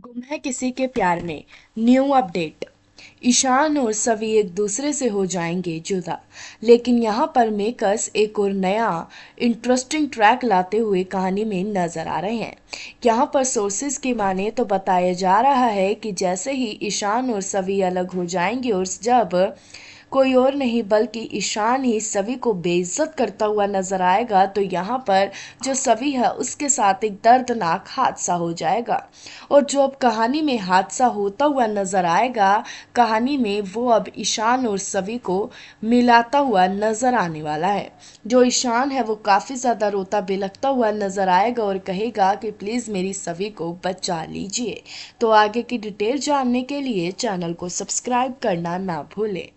गुम है किसी के प्यार में न्यू अपडेट ईशान और सवि एक दूसरे से हो जाएंगे जुदा लेकिन यहाँ पर मेकर्स एक और नया इंटरेस्टिंग ट्रैक लाते हुए कहानी में नज़र आ रहे हैं यहाँ पर सोर्सेज की माने तो बताया जा रहा है कि जैसे ही ईशान और सवि अलग हो जाएंगे और जब कोई और नहीं बल्कि ईशान ही सभी को बेइज्जत करता हुआ नजर आएगा तो यहाँ पर जो सभी है उसके साथ एक दर्दनाक हादसा हो जाएगा और जो अब कहानी में हादसा होता हुआ नजर आएगा कहानी में वो अब ईशान और सभी को मिलाता हुआ नजर आने वाला है जो ईशान है वो काफ़ी ज़्यादा रोता बिलकता हुआ नजर आएगा और कहेगा कि प्लीज़ मेरी सभी को बचा लीजिए तो आगे की डिटेल जानने के लिए चैनल को सब्सक्राइब करना ना भूलें